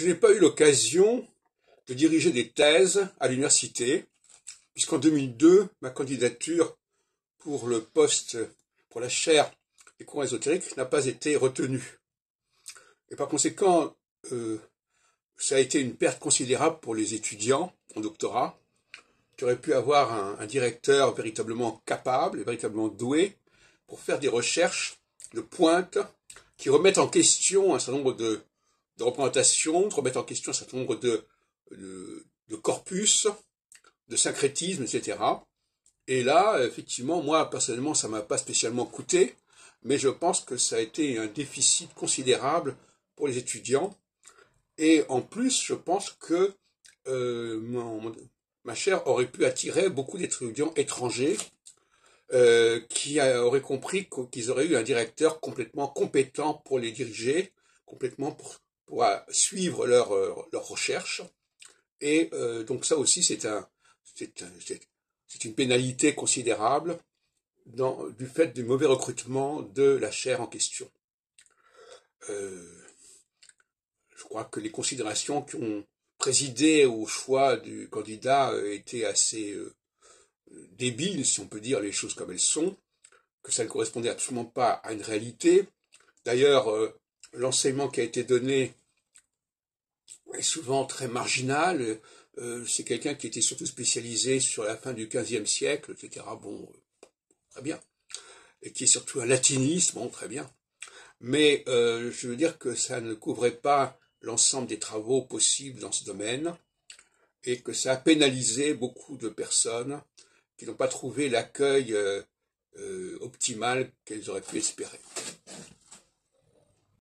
Je n'ai pas eu l'occasion de diriger des thèses à l'université, puisqu'en 2002, ma candidature pour le poste, pour la chaire des courants ésotériques n'a pas été retenue. Et par conséquent, euh, ça a été une perte considérable pour les étudiants en doctorat, qui auraient pu avoir un directeur véritablement capable et véritablement doué pour faire des recherches de pointe qui remettent en question un certain nombre de de représentation, de remettre en question un certain nombre de, corpus, de syncrétisme, etc. Et là, effectivement, moi, personnellement, ça ne m'a pas spécialement coûté, mais je pense que ça a été un déficit considérable pour les étudiants. Et en plus, je pense que euh, ma chaire aurait pu attirer beaucoup d'étudiants étrangers euh, qui auraient compris qu'ils auraient eu un directeur complètement compétent pour les diriger, complètement pour, pour euh, suivre leurs leur euh, recherches. Et euh, donc ça aussi, c'est un, c'est une pénalité considérable dans, du fait du mauvais recrutement de la chaire en question. je crois que les considérations qui ont présidé au choix du candidat étaient assez débiles, si on peut dire les choses comme elles sont, que ça ne correspondait absolument pas à une réalité. D'ailleurs, l'enseignement qui a été donné souvent très marginal. Euh, euh, c'est quelqu'un qui était surtout spécialisé sur la fin du XVe siècle, etc. Bon, euh, très bien. Et qui est surtout un latiniste, bon, très bien. Mais je veux dire que ça ne couvrait pas l'ensemble des travaux possibles dans ce domaine et que ça a pénalisé beaucoup de personnes qui n'ont pas trouvé l'accueil optimal qu'elles auraient pu espérer.